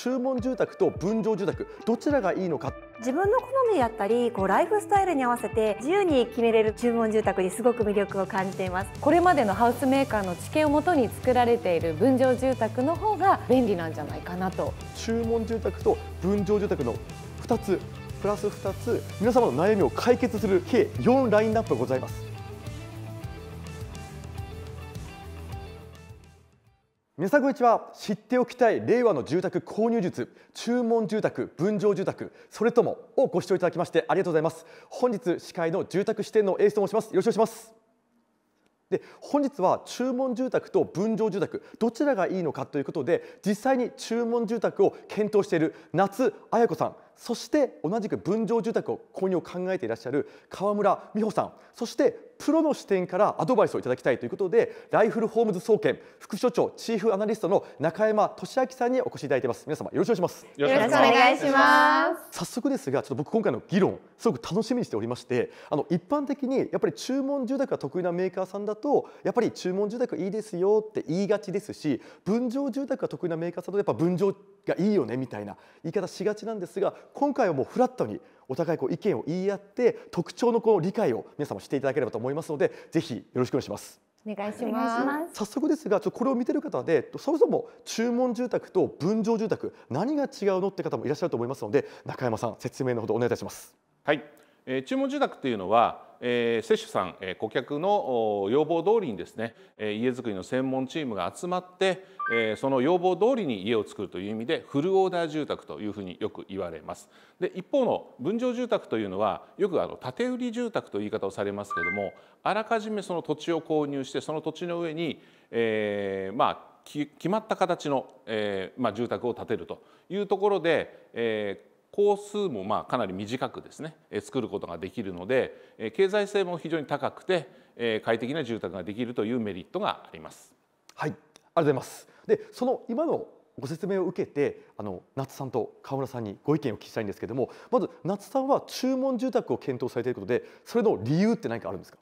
注文住宅と分譲住宅どちらがいいのか自分の好みだったりこうライフスタイルに合わせて自由に決めれる注文住宅にすごく魅力を感じていますこれまでのハウスメーカーの知見をもとに作られている分譲住宅の方が便利なんじゃないかなと注文住宅と分譲住宅の2つプラス2つ皆様の悩みを解決する計4ラインナップございます皆さんこんにちは知っておきたい令和の住宅購入術注文住宅分譲住宅それともをご視聴いただきましてありがとうございます本日司会の住宅支店のエースと申しますよろしくお願いしますで本日は注文住宅と分譲住宅どちらがいいのかということで実際に注文住宅を検討している夏彩子さんそして同じく分譲住宅を購入を考えていらっしゃる川村美穂さんそしてプロの視点からアドバイスをいただきたいということでライフルホームズ総研副所長チーフアナリストの中山俊明さんにお越しいただいています皆様よろしくお願いしますよろしくお願いします早速ですがちょっと僕今回の議論すごく楽しみにしておりましてあの一般的にやっぱり注文住宅が得意なメーカーさんだとやっぱり注文住宅いいですよって言いがちですし分譲住宅が得意なメーカーさんとやっぱ分譲がいいよねみたいな言い方しがちなんですが今回はもうフラットにお互いこう意見を言い合って特徴のこの理解を皆さんもしていただければと思いますのでぜひよろしくお願いします。お願いします早速ですがちょこれを見てる方でそもそも注文住宅と分譲住宅何が違うのって方もいらっしゃると思いますので中山さん説明のほどお願いいたします。はい、えー、注文住宅ていうのはえー、接種さん、えー、顧客の要望通りにですね、えー、家づくりの専門チームが集まって、えー、その要望通りに家を作るという意味でフルオーダー住宅というふうによく言われます。で一方の分譲住宅というのはよくあの建売住宅という言い方をされますけれどもあらかじめその土地を購入してその土地の上に、えー、まあ決まった形の、えーまあ、住宅を建てるというところで、えー、工数もまあかなり短くですね作ることができるので経済性も非常に高くて快適な住宅ができるというメリットがあります。はい、ありがとうございます。で、その今のご説明を受けてあの夏さんと川村さんにご意見を聞きたいんですけどもまず夏さんは注文住宅を検討されていることでそれの理由って何かあるんですか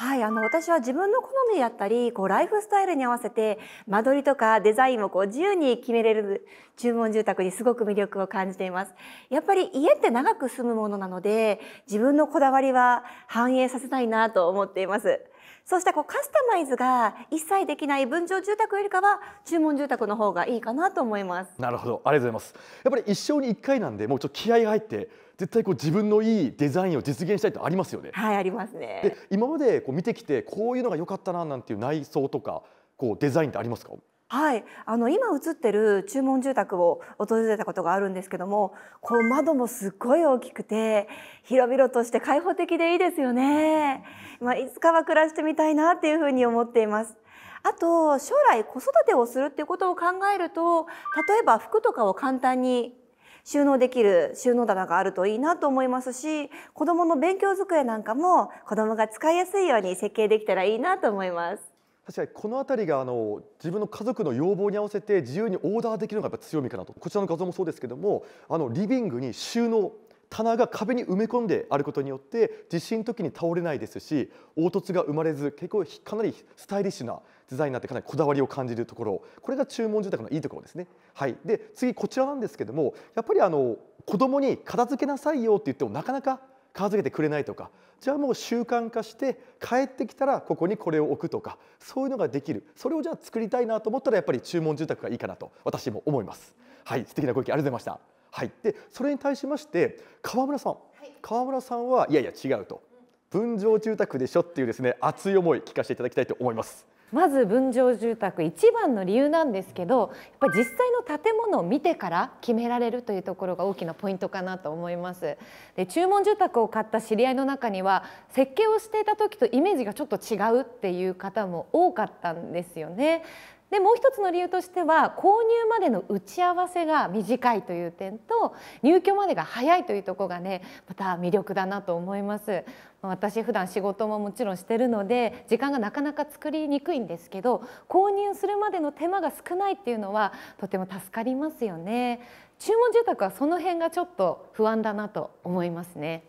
はい、あの私は自分の好みだったりこうライフスタイルに合わせて間取りとかデザインをこう自由に決めれる注文住宅にすごく魅力を感じています。やっぱり家って長く住むものなので自分のこだわりは反映させたいなと思っています。そしてこうカスタマイズが一切できない分譲住宅よりかは注文住宅の方がいいかなと思います。なるほど、ありがとうございます。やっぱり一生に一回なんでもうちょっと気合が入って絶対こう自分のいいデザインを実現したいってありますよね。はいありますねで今までこう見てきてこういうのが良かったななんていう内装とかこうデザインってありますかはい、あの今映ってる注文住宅を訪れたことがあるんですけどもこう窓もすっごい大きくて広々として開放的でいいですよね、まあ、いつかは暮らしてみたいなっていうふうに思っています。あと将来子育てをするっていうことを考えると例えば服とかを簡単に収納できる収納棚があるといいなと思いますし子供の勉強机なんかも子供が使いやすいように設計できたらいいなと思います。確かにこの辺りがあの自分の家族の要望に合わせて自由にオーダーできるのがやっぱ強みかなとこちらの画像もそうですけどもあのリビングに収納棚が壁に埋め込んであることによって地震の時に倒れないですし凹凸が生まれず結構かなりスタイリッシュなデザインになってかなりこだわりを感じるところこれが注文住宅のいいところですね。はい、で次こちらなんですけどもやっぱりあの子供に片付けなさいよって言ってもなかなか片付けてくれないとかじゃあもう習慣化して帰ってきたらここにこれを置くとかそういうのができるそれをじゃあ作りたいなと思ったらやっぱり注文住宅がいいかなと私も思います。はい素敵なご意見ありがとうございました。はい、でそれに対しまして川村さん、はい、川村さんはいやいや違うと分譲住宅でしょっていうですね熱い思い聞かせていただきたいと思います。まず分譲住宅一番の理由なんですけどやっぱ実際の建物を見てから決められるというところが大きなポイントかなと思いますで注文住宅を買った知り合いの中には設計をしていた時とイメージがちょっと違うっていう方も多かったんですよねでもう一つの理由としては購入までの打ち合わせが短いという点と入居までが早いというとこがねまた魅力だなと思います。私普段仕事ももちろんしてるので時間がなかなか作りにくいんですけど購入するまでの手間が少ないっていうのはとても助かりますよね。注文住宅はその辺がちょっと不安だなと思いますね。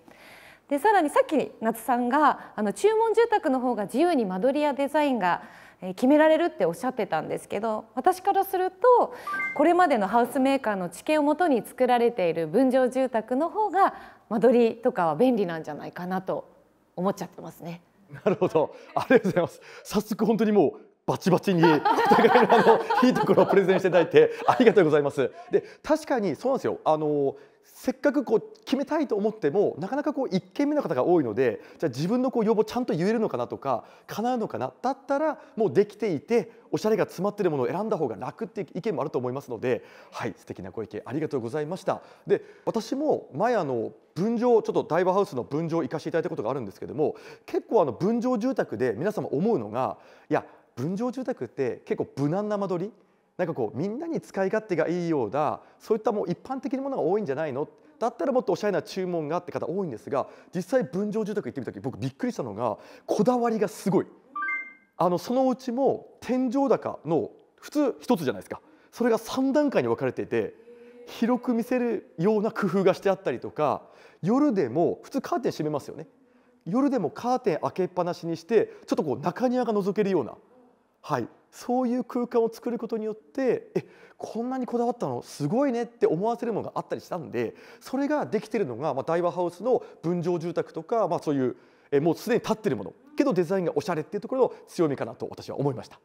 でさらにさっき夏さんがあの注文住宅の方が自由に間取りやデザインが決められるっておっしゃってたんですけど私からするとこれまでのハウスメーカーの知見をもとに作られている分譲住宅の方が間取りとかは便利なんじゃないかなと思っちゃってますね。なるほどありがとうございます早速本当にもうバチバチにお互いのあのいいところをプレゼンしていただいてありがとうございます。で確かにそうなんですよあのせっかくこう決めたいと思ってもなかなかこう1件目の方が多いのでじゃあ自分のこう要望ちゃんと言えるのかなとか叶うのかなだったらもうできていておしゃれが詰まっているものを選んだ方が楽っていう意見もあると思いますのではい素敵なご意見ありがとうございましたで私も前あの分譲ちょっとダイバーハウスの分譲行かせていただいたことがあるんですけども結構あの分譲住宅で皆様思うのがいや分譲住宅って結構無難な間取りなんかこうみんなに使い勝手がいいようだそういったもう一般的なものが多いんじゃないのだったらもっとおしゃれな注文があって方多いんですが実際分譲住宅行ってみた時僕びっくりしたのがこだわりがすごいあのそのうちも天井高の普通1つじゃないですかそれが3段階に分かれていて広く見せるような工夫がしてあったりとか夜でも普通カーテン閉めますよね夜でもカーテン開けっぱなしにしてちょっとこう中庭が覗けるような、はい、そういう空間を作ることによってえこんなにこだわったのすごいねって思わせるものがあったりしたんでそれができてるのが、まあ、ダイワハウスの分譲住宅とか、まあ、そういうえもうすでに建ってるものけどデザインがおしゃれっていうところの強みかなと私は思いました。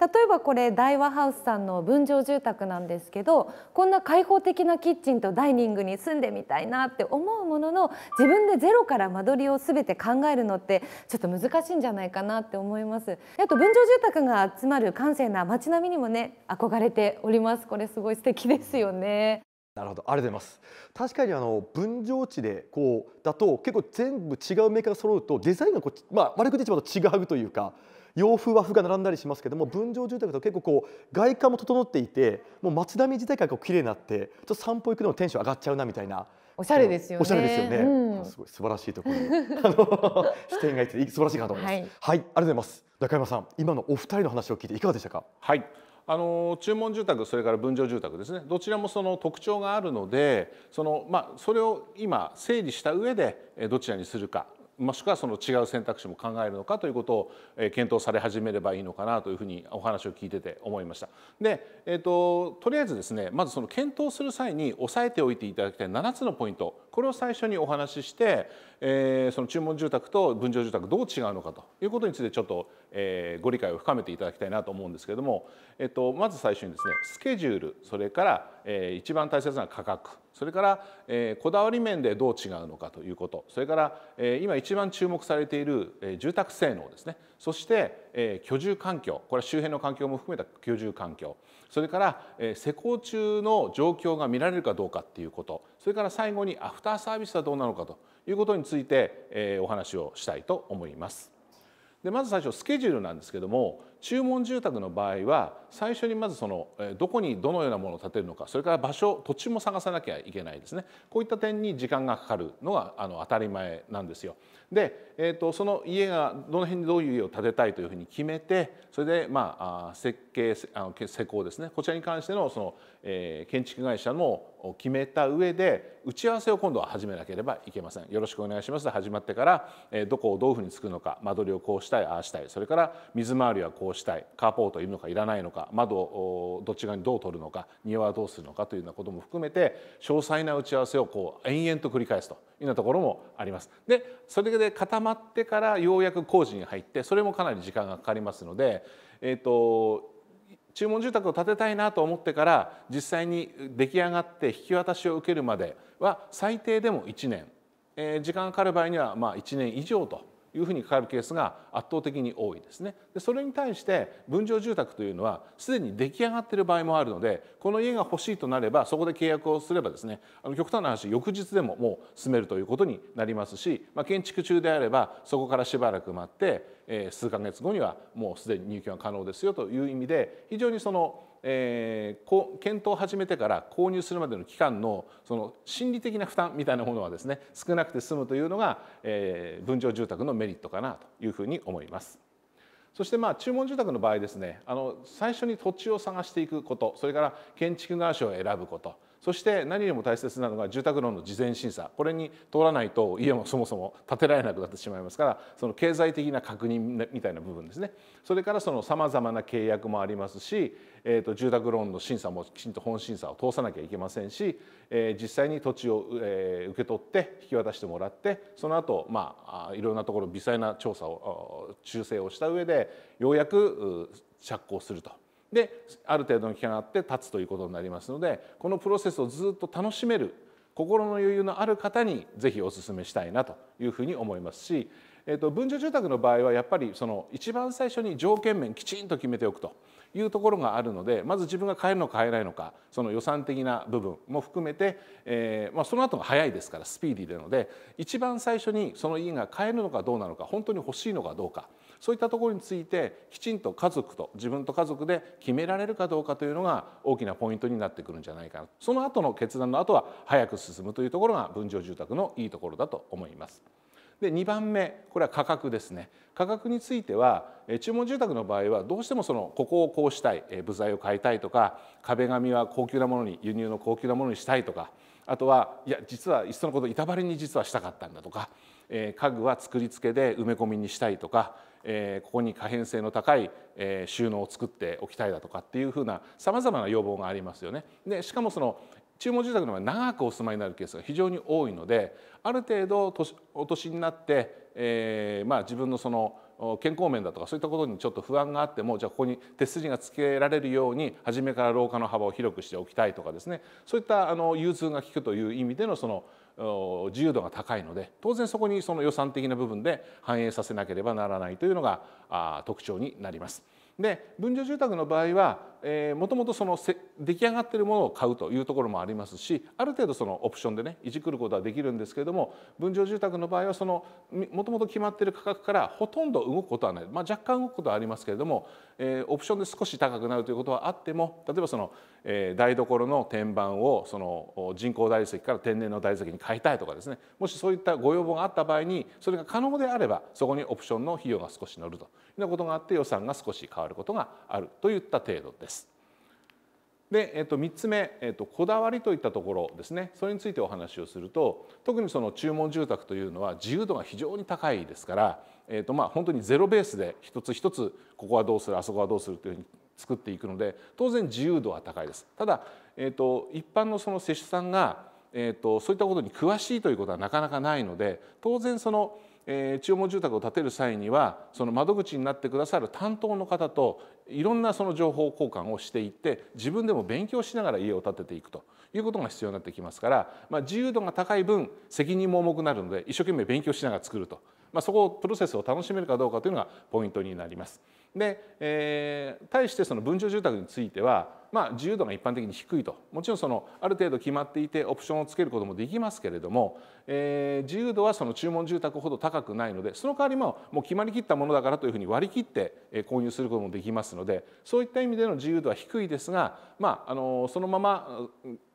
例えばこれ大和ハウスさんの分譲住宅なんですけどこんな開放的なキッチンとダイニングに住んでみたいなって思うものの自分でゼロから間取りを全て考えるのってちょっと難しいんじゃないかなって思いますあと分譲住宅が集まる閑静な街並みにもね憧れておりますこれすごい素敵ですよねなるほどありがとうございます確かにあの分譲地でこうだと結構全部違うメーカーが揃うとデザインがこう、まあ、悪く言ってしまうと違うというか洋風和風が並んだりしますけども分譲住宅と結構こう外観も整っていてもう街並み自体がこう綺麗になってちょっと散歩行くのもテンション上がっちゃうなみたいな。おしゃれですよね。おしゃれですよね。うん、すごい素晴らしいところ。あの 視点がいて素晴らしいかと思います、はい。はい、ありがとうございます。中山さん、今のお二人の話を聞いていかがでしたか。はい。あの注文住宅それから分譲住宅ですねどちらもその特徴があるのでその、まあ、それを今整理した上でどちらにするかもしくはその違う選択肢も考えるのかということを検討され始めればいいのかなというふうにお話を聞いてて思いました。で、えーと、とりあえずですねまずその検討する際に押さえておいていただきたい7つのポイントこれを最初にお話しして、えー、その注文住宅と分譲住宅どう違うのかということについてちょっと、えー、ご理解を深めていただきたいなと思うんですけれども、えーとまず最初にですねスケジュールそれからえ一番大切な価格それから、えこだわり面でどう違うのかということそれから、え今一番注目されている、え住宅性能ですねそして、え居住環境これは周辺の環境も含めた居住環境それから、え施工中の状況が見られるかどうかっていうことそれから最後にアフターサービスはどうなのかということについて、えお話をしたいと思います。でまず最初スケジュールなんですけども注文住宅の場合は最初にまずそのどこにどのようなものを建てるのかそれから場所土地も探さなきゃいけないですねこういった点に時間がかかるのがあの当たり前なんですよ。で、えーと、その家がどの辺にどういう家を建てたいというふうに決めてそれで、まあ、設計あの施工ですねこちらに関してのその、えー、建築会社の決めた上で打ち合わせを今度は始めなければいけません。よろしくお願いします始まってから、えどこをどういうふうに作るのか間取りをこうしたいああしたいそれから水回りはこうしたいカーポートいるのかいらないのかか窓をどっち側にどう取るのか庭はどうするのかというようなことも含めて詳細な打ち合わせをこう延々と繰り返すというようなところもあります。でそれで固まってからようやく工事に入ってそれもかなり時間がかかりますので、えーと、注文住宅を建てたいなと思ってから実際に出来上がって引き渡しを受けるまでは最低でも1年、えー、時間がかかる場合にはまあ1年以上というふうにかかるケースが圧倒的に多いですねでそれに対して分譲住宅というのはすでに出来上がってる場合もあるのでこの家が欲しいとなればそこで契約をすればですねあの極端な話翌日でももう住めるということになりますし、まあ、建築中であればそこからしばらく待って、えー、数ヶ月後にはもうすでに入居が可能ですよという意味で非常にそのえー、検討を始めてから購入するまでの期間のその心理的な負担みたいなものはですね少なくて済むというのが、えー、分譲住宅のメリットかなというふうに思います。そしてまあ注文住宅の場合ですねあの最初に土地を探していくことそれから建築会社を選ぶことそして何よりも大切なのが住宅ローンの事前審査これに通らないと家もそもそも建てられなくなってしまいますからその経済的な確認みたいな部分ですねそれからさまざまな契約もありますし、えー、と住宅ローンの審査もきちんと本審査を通さなきゃいけませんし、えー、実際に土地を、えー、受け取って引き渡してもらってその後、まあいろんなところ微細な調査を修正をした上でようやく着工すると。である程度の期間があって立つということになりますのでこのプロセスをずっと楽しめる心の余裕のある方にぜひお勧めしたいなというふうに思いますし、えー、と分譲住宅の場合はやっぱりその一番最初に条件面きちんと決めておくというところがあるのでまず自分が買えるのか買えないのかその予算的な部分も含めて、えーまあ、その後が早いですからスピーディーなので一番最初にその家が買えるのかどうなのか本当に欲しいのかどうか。そういったところについてきちんと家族と自分と家族で決められるかどうかというのが大きなポイントになってくるんじゃないかなその後の決断の後は早く進むというところが分譲住宅のいいところだと思います。で2番目これは価格ですね価格については注文住宅の場合はどうしてもそのここをこうしたい部材を買いたいとか壁紙は高級なものに輸入の高級なものにしたいとかあとはいや実はいっそのこと板張りに実はしたかったんだとか家具は作り付けで埋め込みにしたいとかえここに可変性の高い、え収納を作っておきたいだとかっていうふうなさまざまな要望がありますよね。でしかもその注文住宅の場合長くお住まいになるケースが非常に多いのである程度お年になって、えー、まあ、自分のその健康面だとかそういったことにちょっと不安があってもじゃあここに手筋がつけられるように初めから廊下の幅を広くしておきたいとかですねそういったあの融通が利くという意味でのその自由度が高いので当然そこにその予算的な部分で反映させなければならないというのが特徴になります。で分譲住宅の場合はもともとその出来上がってるものを買うというところもありますしある程度そのオプションでねいじくることはできるんですけれども分譲住宅の場合はそのもともと決まってる価格からほとんど動くことはない、まあ、若干動くことはありますけれども、えー、オプションで少し高くなるということはあっても例えばその、えー、台所の天板をその人工大理石から天然の大理石に変えたいとかですねもしそういったご要望があった場合にそれが可能であればそこにオプションの費用が少し乗るというようなことがあって予算が少し変わる。わることがあるといった程度です。で、えっと、3つ目、えっと、こだわりといったところですねそれについてお話をすると特にその注文住宅というのは自由度が非常に高いですから、えっと、まあ本当にゼロベースで一つ一つここはどうするあそこはどうするというふうに作っていくので当然自由度は高いです。ただ、えっと、一般のその施主さんが、えっと、そういったことに詳しいということはなかなかないので当然そのえー、注文住宅を建てる際にはその窓口になってくださる担当の方といろんなその情報交換をしていって自分でも勉強しながら家を建てていくということが必要になってきますから、まあ、自由度が高い分責任も重くなるので一生懸命勉強しながら作ると、まあ、そこをプロセスを楽しめるかどうかというのがポイントになります。で、えー、対してその分譲住宅についてはまあ、自由度が一般的に低いともちろんそのある程度決まっていてオプションをつけることもできますけれども、えー、自由度はその注文住宅ほど高くないのでその代わりももう決まりきったものだからというふうに割り切って購入することもできますのでそういった意味での自由度は低いですが、まあ、あのそのまま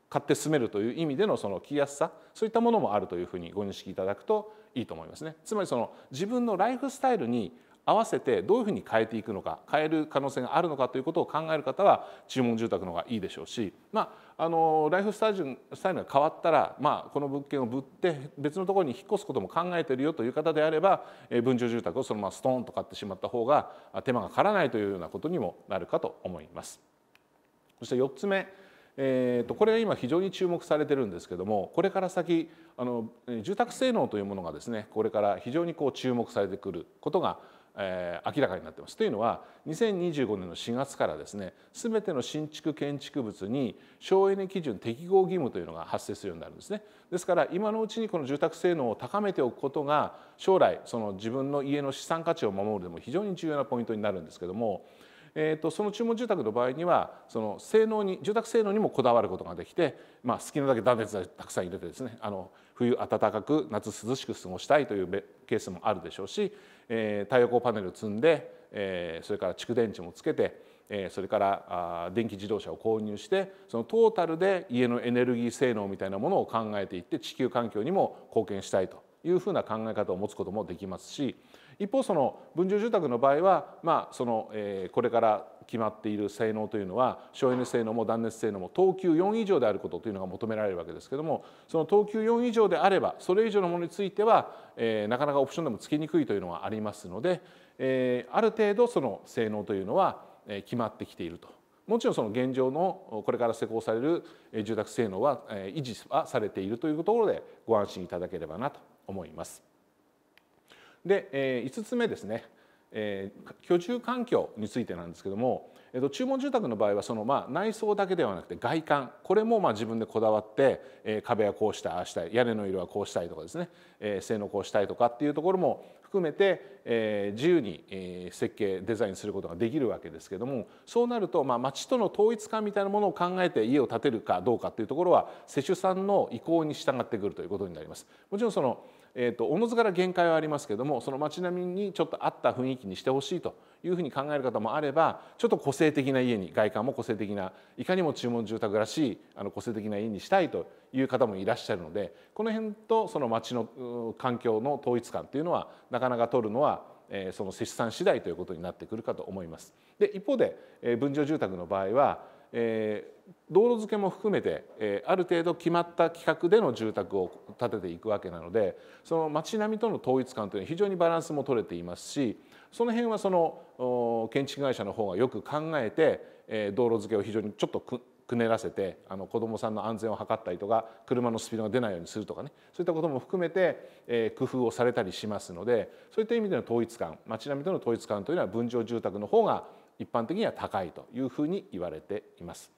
買って住めるという意味でのその着やすさそういったものもあるというふうにご認識いただくといいと思いますね。つまりその自分のライフスタイルに合わせてどういうふうに変えていくのか変える可能性があるのかということを考える方は注文住宅の方がいいでしょうし、まあ、あのライフスタジルスタイルが変わったら、まあ、この物件を売って別のところに引っ越すことも考えているよという方であれば、え分譲住宅をそのままストーンと買ってしまった方が手間がかからないというようなことにもなるかと思います。そして4つ目えーと、とこれが今非常に注目されてるんですけどもこれから先あの住宅性能というものがですねこれから非常にこう注目されてくることがえー、明らかになってます。というのは2025年の4月からですね全ての新築建築物に省エネ基準適合義務というのが発生するようになるんですね。ですから今のうちにこの住宅性能を高めておくことが将来その自分の家の資産価値を守るでも非常に重要なポイントになるんですけどもえーと、その注文住宅の場合にはその性能に住宅性能にもこだわることができて、まあ、好きなだけ断熱がたくさん入れてですねあの冬暖かく夏涼しく過ごしたいというケースもあるでしょうし、えー、太陽光パネル積んで、えー、それから蓄電池もつけてそれから電気自動車を購入してそのトータルで家のエネルギー性能みたいなものを考えていって地球環境にも貢献したいというふうな考え方を持つこともできますし一方その分譲住宅の場合は、まあそのえこれから決まっている性能というのは省エネ性能も断熱性能も等級4以上であることというのが求められるわけですけどもその等級4以上であればそれ以上のものについては、えなかなかオプションでもつけにくいというのはありますので、えある程度その性能というのは決まってきているともちろんその現状のこれから施行される住宅性能は維持はされているというところでご安心いただければなと思います。で、え5つ目ですね、え居住環境についてなんですけども、えと注文住宅の場合はその、ま内装だけではなくて外観これもま自分でこだわって、え壁はこうしたああしたい屋根の色はこうしたいとかですね、え性能こうしたいとかっていうところも含めて、え自由に、え設計デザインすることができるわけですけどもそうなると、まあ、町との統一感みたいなものを考えて家を建てるかどうかっていうところは世主さんの意向に従ってくるということになります。もちろんそのえーと、おのずから限界はありますけどもその街並みにちょっと合った雰囲気にしてほしいというふうに考える方もあればちょっと個性的な家に外観も個性的ないかにも注文住宅らしいあの個性的な家にしたいという方もいらっしゃるのでこの辺とその町の環境の統一感というのはなかなか取るのはその接産次第ということになってくるかと思います。で一方で分譲住宅の場合は、え道路付けも含めて、えある程度決まった規格での住宅を建てていくわけなのでその町並みとの統一感というのは非常にバランスも取れていますしその辺はその建築会社の方がよく考えて、え道路付けを非常にちょっとくくねらせてあの子どもさんの安全を図ったりとか車のスピードが出ないようにするとかねそういったことも含めて、え工夫をされたりしますのでそういった意味での統一感町並みとの統一感というのは分譲住宅の方が一般的には高いというふうに言われています。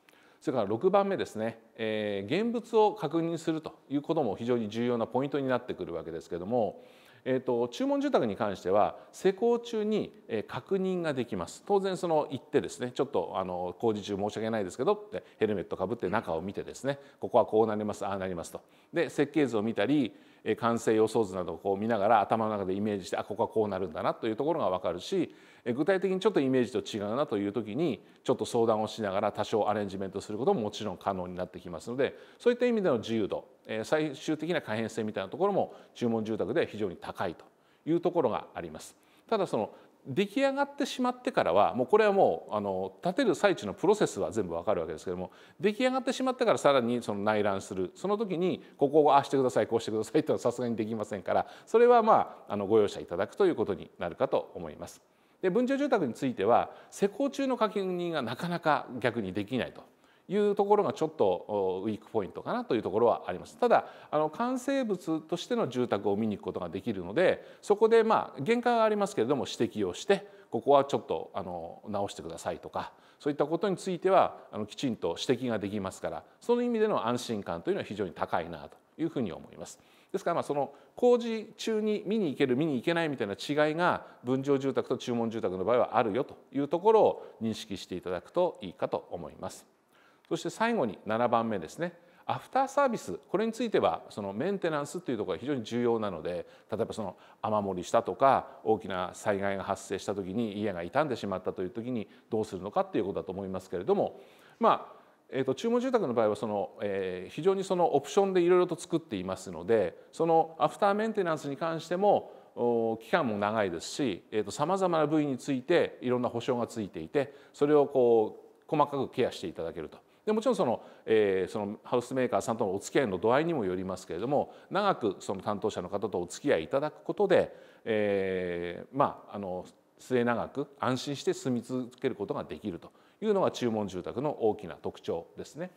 それから6番目ですね、えー、現物を確認するということも非常に重要なポイントになってくるわけですけども、えーと、注文住宅に関しては施工中に確認ができます当然その行ってですねちょっとあの工事中申し訳ないですけどってヘルメットかぶって中を見てですねここはこうなりますああなりますとで設計図を見たり完成予想図などをこう見ながら頭の中でイメージしてあここはこうなるんだなというところが分かるし具体的にちょっとイメージと違うなという時にちょっと相談をしながら多少アレンジメントすることももちろん可能になってきますのでそういった意味での自由度最終的な可変性みたいなところも注文住宅では非常に高いというところがあります。ただその出来上がってしまってからはもうこれはもうあの建てる最中のプロセスは全部わかるわけですけども出来上がってしまってからさらにその内覧するその時にここをああしてくださいこうしてくださいっていうのはさすがにできませんからそれはまああのご容赦いただくということになるかと思います。で分譲住宅については施工中の確認がなかなか逆にできないというところがちょっとウィークポイントかなというところはありますただあの完成物としての住宅を見に行くことができるのでそこでまあ限界がありますけれども指摘をしてここはちょっとあの直してくださいとかそういったことについてはあのきちんと指摘ができますからその意味での安心感というのは非常に高いなというふうに思います。ですからまあその工事中に見に行ける見に行けないみたいな違いが分譲住宅と注文住宅の場合はあるよというところを認識していただくといいかと思います。そして最後に7番目ですねアフターサービスこれについてはそのメンテナンスというところが非常に重要なので例えばその雨漏りしたとか大きな災害が発生した時に家が傷んでしまったという時にどうするのかっていうことだと思いますけれどもまあえー、と注文住宅の場合はその、えー、非常にそのオプションでいろいろと作っていますのでそのアフターメンテナンスに関しても期間も長いですしさまざまな部位についていろんな保証がついていてそれをこう細かくケアしていただけるとでもちろんその,、えー、そのハウスメーカーさんとのお付き合いの度合いにもよりますけれども長くその担当者の方とお付き合いいただくことで、えー、まああの末永く安心して住み続けることができるというのが注文住宅の大きな特徴ですね。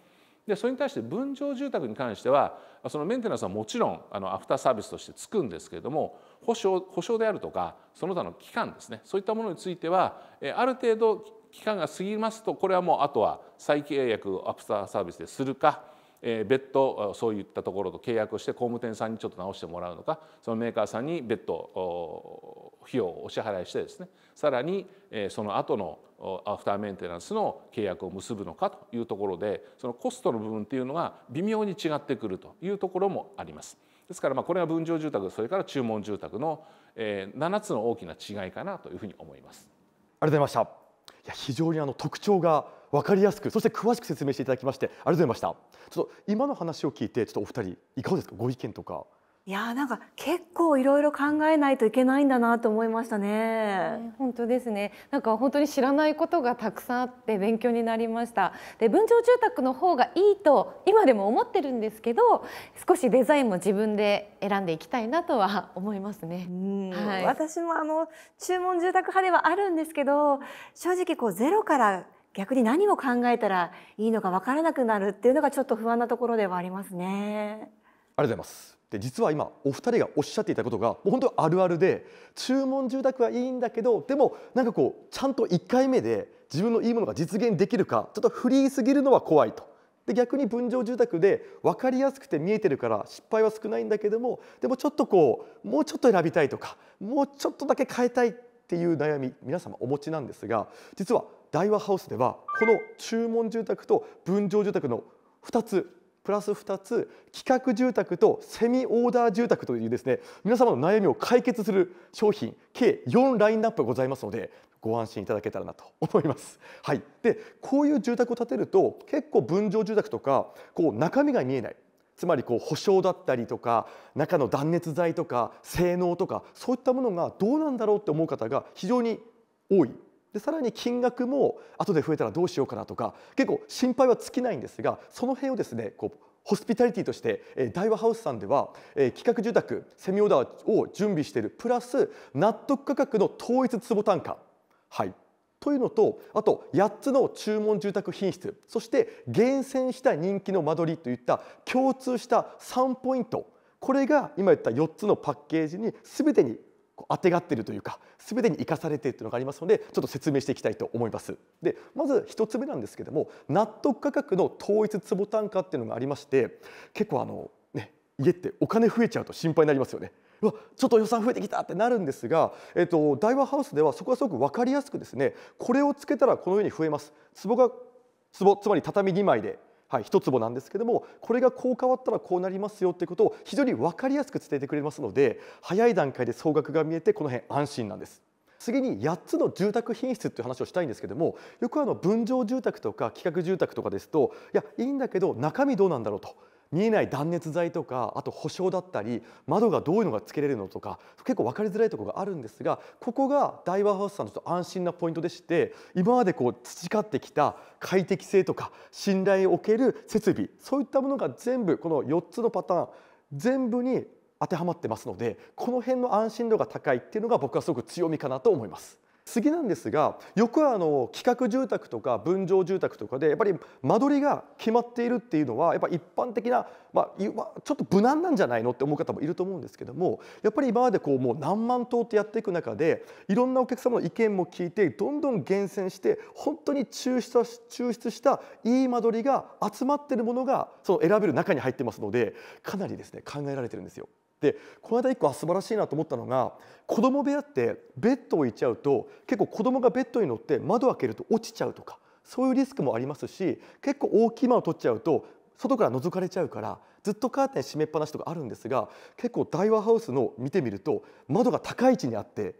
でそれに対して分譲住宅に関してはそのメンテナンスはもちろんあのアフターサービスとしてつくんですけれども保証保証であるとかその他の期間ですねそういったものについてはある程度期間が過ぎますとこれはもうあとは再契約をアフプターサービスでするか、え別途そういったところと契約をして工務店さんにちょっと直してもらうのかそのメーカーさんに別途費用をお支払いしてですねさらに、えその後のアフターメンテナンスの契約を結ぶのかというところでそのコストの部分っていうのが微妙に違ってくるというところもあります。ですからまあこれが分譲住宅それから注文住宅の7つの大きな違いかなというふうに思います。ありがとうございましたや非常にあの特徴が分かりやすくそして詳しく説明していただきましてありがとうございましたちょっと今の話を聞いてちょっとお二人いかがですかご意見とかいやなんか結構いろいろ考えないといけないんだなと思いましたね。本当ですね。なんか本当に知らないことがたくさんあって勉強になりました。で分譲住宅の方がいいと今でも思ってるんですけど、少しデザインも自分で選んでいきたいなとは思いますね。はい、私もあの注文住宅派ではあるんですけど、正直こうゼロから逆に何を考えたらいいのかわからなくなるっていうのがちょっと不安なところではありますね。ありがとうございます。で実は今お二人がおっしゃっていたことがもう本当あるあるで注文住宅はいいんだけどでもなんかこうちゃんと1回目で自分のいいものが実現できるかちょっとフリーすぎるのは怖いと。で逆に分譲住宅で分かりやすくて見えてるから失敗は少ないんだけどもでもちょっとこうもうちょっと選びたいとかもうちょっとだけ変えたいっていう悩み皆様お持ちなんですが実は大和ハウスではこの注文住宅と分譲住宅の2つプラス2つ企画住宅とセミオーダー住宅というですね皆様の悩みを解決する商品計4ラインナップございますのでご安心いただけたらなと思います。はい、でこういう住宅を建てると結構分譲住宅とかこう中身が見えないつまりこう保証だったりとか中の断熱材とか性能とかそういったものがどうなんだろうって思う方が非常に多いでさらに金額も後で増えたらどうしようかなとか結構心配は尽きないんですがその辺をですねこうホスピタリティとして大和ハウスさんでは企画住宅セミオーダーを準備しているプラス納得価格の統一坪単価、はい、というのとあと8つの注文住宅品質そして厳選した人気の間取りといった共通した3ポイントこれが今言った4つのパッケージに全てにあてがってるというか全てに生かされているというのがありますのでちょっと説明していきたいと思います。でまず1つ目なんですけども納得価格の統一坪単価っていうのがありまして結構あの、ね、家ってお金増えちゃうと心配になりますよね。うわちょっと予算増えてきたってなるんですが、えっと、ダイワハウスではそこはすごく分かりやすくですねこれをつけたらこのように増えます。壺が壺つまり畳2枚ではい、1坪なんですけどもこれがこう変わったらこうなりますよっていうことを非常に分かりやすく伝えてくれますので早い段階で総額が見えてこの辺安心なんです。次に8つの住宅品質という話をしたいんですけどもよくあの分譲住宅とか企画住宅とかですといやいいんだけど中身どうなんだろうと見えない断熱材とかあと保証だったり窓がどういうのがつけれるのとか結構分かりづらいところがあるんですがここがダイワーハウスさんのちょっと安心なポイントでして今までこう培ってきた快適性とか信頼をおける設備そういったものが全部この4つのパターン全部に当てはまってますのでこの辺の安心度が高いっていうのが僕はすごく強みかなと思います。次なんですがよくあの企画住宅とか分譲住宅とかでやっぱり間取りが決まっているっていうのはやっぱ一般的な、まあ、ちょっと無難なんじゃないのって思う方もいると思うんですけどもやっぱり今までこうもう何万棟ってやっていく中でいろんなお客様の意見も聞いてどんどん厳選して本当に抽出抽出したいい間取りが集まってるものがその選べる中に入ってますのでかなりですね考えられてるんですよ。でこの間1個は素晴らしいなと思ったのが子供部屋ってベッドを置いちゃうと結構子供がベッドに乗って窓を開けると落ちちゃうとかそういうリスクもありますし結構大きい間を取っちゃうと外から覗かれちゃうからずっとカーテン閉めっぱなしとかあるんですが結構大和ハウスの見てみると窓が高い位置にあって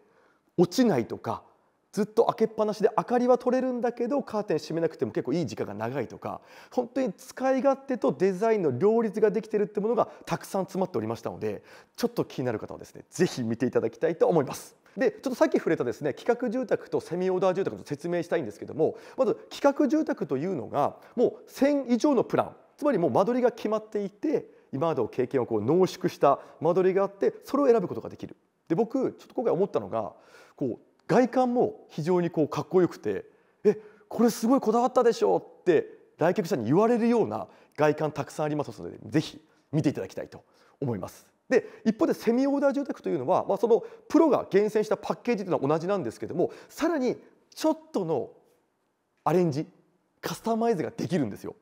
落ちないとかずっと開けっぱなしで明かりは取れるんだけどカーテン閉めなくても結構いい時間が長いとか本当に使い勝手とデザインの両立ができてるってものがたくさん詰まっておりましたのでちょっと気になる方はですね是非見ていただきたいと思います。でちょっとさっき触れたですね企画住宅とセミオーダー住宅と説明したいんですけどもまず企画住宅というのがもう1000以上のプランつまりもう間取りが決まっていて今までの経験をこう濃縮した間取りがあってそれを選ぶことができる。で僕ちょっと今回思ったのがこう外観も非常にこうかっこよくて「えこれすごいこだわったでしょ」って来客者に言われるような外観たくさんありますので是非見ていただきたいと思います。で一方でセミオーダー住宅というのは、まあ、そのプロが厳選したパッケージというのは同じなんですけどもさらにちょっとのアレンジカスタマイズができるんですよ。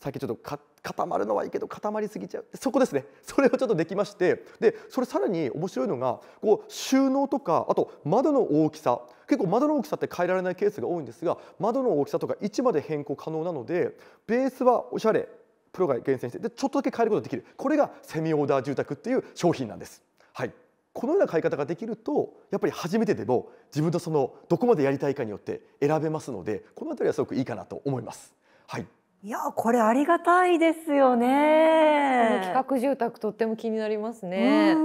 最近ちょっと固まるのはいいけど固まりすぎちゃうそこですね それをちょっとできましてでそれさらに面白いのがこう収納とかあと窓の大きさ結構窓の大きさって変えられないケースが多いんですが窓の大きさとか位置まで変更可能なのでベースはおしゃれプロが厳選してでちょっとだけ変えることができるこれがセミオーダー住宅っていう商品なんです。はいこのような買い方ができるとやっぱり初めてでも自分のそのどこまでやりたいかによって選べますのでこの辺りはすごくいいかなと思います。はいいやこれありがたいですよね。企画住宅とっても気になりますね。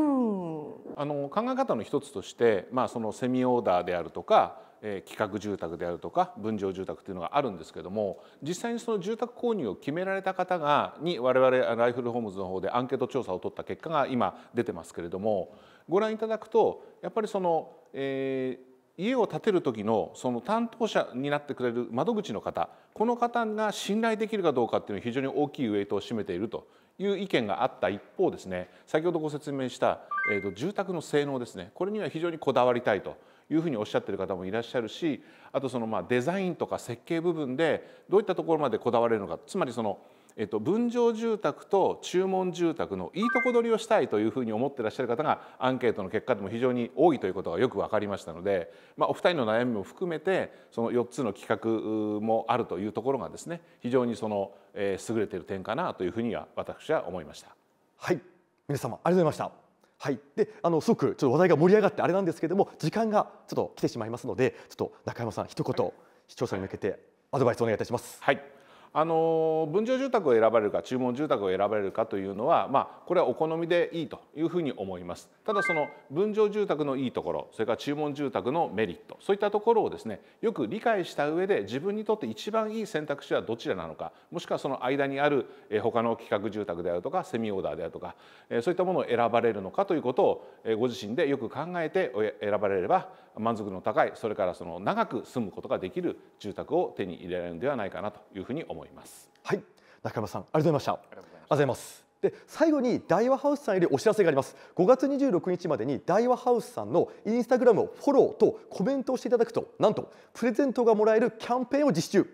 あの考え方の一つとして、まあそのセミオーダーであるとか、えー、企画住宅であるとか分譲住宅っていうのがあるんですけども、実際にその住宅購入を決められた方がに我々ライフルホームズの方でアンケート調査を取った結果が今出てますけれども、ご覧いただくとやっぱりその、えー、家を建てる時のその担当者になってくれる窓口の方この方が信頼できるかどうかっていうのは非常に大きいウエイトを占めているという意見があった一方ですね先ほどご説明した、えーと、住宅の性能ですねこれには非常にこだわりたいというふうにおっしゃってる方もいらっしゃるしあとそのまあデザインとか設計部分でどういったところまでこだわれるのかつまりそのえっと、分譲住宅と注文住宅のいいとこ取りをしたいというふうに思ってらっしゃる方がアンケートの結果でも非常に多いということがよく分かりましたので、まあ、お二人の悩みも含めてその4つの企画もあるというところがですね非常にその、えー、優れている点かなというふうには私は思いました。はい皆様ありがとうございました。はい、であのすごくちょっと話題が盛り上がってあれなんですけども時間がちょっと来てしまいますのでちょっと中山さん一言、はい、視聴者に向けてアドバイスお願いいたします。はいあの分譲住宅を選ばれるか注文住宅を選ばれるかというのは、まあ、これはお好みでいいというふうに思いますただその分譲住宅のいいところそれから注文住宅のメリットそういったところをですねよく理解した上で自分にとって一番いい選択肢はどちらなのかもしくはその間にある他の企画住宅であるとかセミオーダーであるとかそういったものを選ばれるのかということをご自身でよく考えて選ばれれば満足の高いそれからその長く住むことができる住宅を手に入れられるんではないかなというふうに思います。思います。はい、中山さんありがとうございました。ありがとうございます。で最後に大和ハウスさんよりお知らせがあります5月26日までに大和ハウスさんのインスタグラムをフォローとコメントをしていただくとなんとプレゼントがもらえるキャンペーンを実施中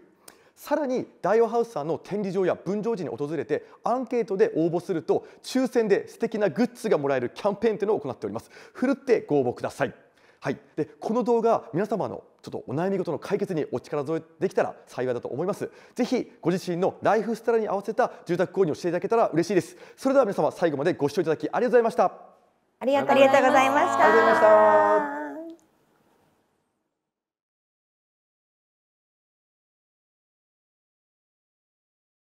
さらに大和ハウスさんの展示場や分譲時に訪れてアンケートで応募すると抽選で素敵なグッズがもらえるキャンペーンというのを行っておりますふるってご応募くださいはい、でこの動画皆様のちょっとお悩み事の解決にお力添えできたら幸いだと思いますぜひご自身のライフスタイルに合わせた住宅購入をしていただけたら嬉しいですそれでは皆様最後までご視聴いただきありがとうございましたありがとうございましたありがとうございました